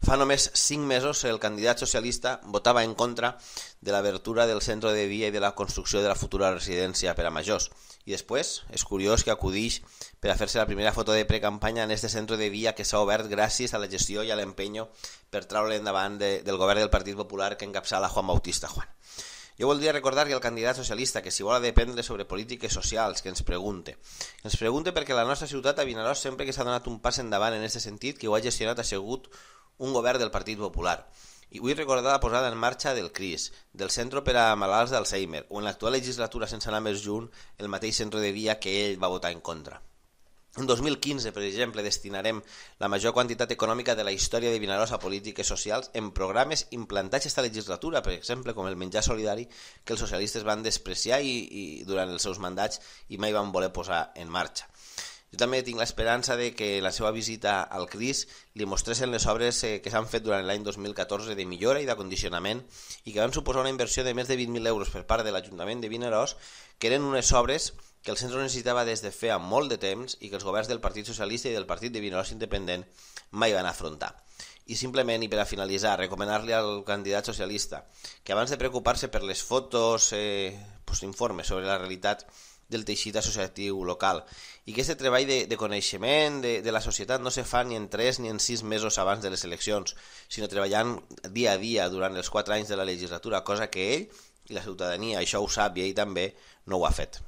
Fa només cinc mesos el candidat socialista votava en contra de l'abertura del centre de dia i de la construcció de la futura residència per a majors. I després és curiós que acudix per a fer-se la primera foto de precampanya en este centre de dia que s'ha obert gràcies a la gestió i a l'empenyo per traure endavant de, del govern del Partit Popular que encapçala Juan Bautista Juan. Jo voldria recordar que el candidat socialista que si vol dependre sobre polítiques socials, que ens pregunte. Ens pregunte perquè la nostra ciutat a Vinaròs sempre que s'ha donat un pas endavant en aquest sentit, que ho ha gestionat ha sigut un govern del Partit Popular. I vull recordar la posada en marxa del CRIS, del Centre per a Malalts d'Alzheimer, o en l'actual legislatura sense anar més junt, el mateix centre de dia que ell va votar en contra. En 2015, per exemple, destinarem la major quantitat econòmica de la història de Vinaròs a polítiques socials en programes implantats esta legislatura, per exemple, com el menjar solidari, que els socialistes van despreciar i, i durant els seus mandats i mai van voler posar en marxa. Jo també tinc l'esperança de que la seva visita al CRIS li mostressin les obres eh, que s'han fet durant l'any 2014 de millora i d'acondicionament i que van suposar una inversió de més de 20.000 euros per part de l'Ajuntament de Vinaròs, que eren unes obres que el centre necessitava des de feia molt de temps i que els governs del Partit Socialista i del Partit de Vinaròs Independent mai van afrontar. I simplement, i per a finalitzar, recomanar-li al candidat socialista que abans de preocupar-se per les fotos, eh, pues, informes sobre la realitat del teixit associatiu local. I aquest treball de, de coneixement de, de la societat no se fa ni en 3 ni en 6 mesos abans de les eleccions, sinó treballant dia a dia durant els 4 anys de la legislatura, cosa que ell i la ciutadania, això ho sap i ell també, no ho ha fet.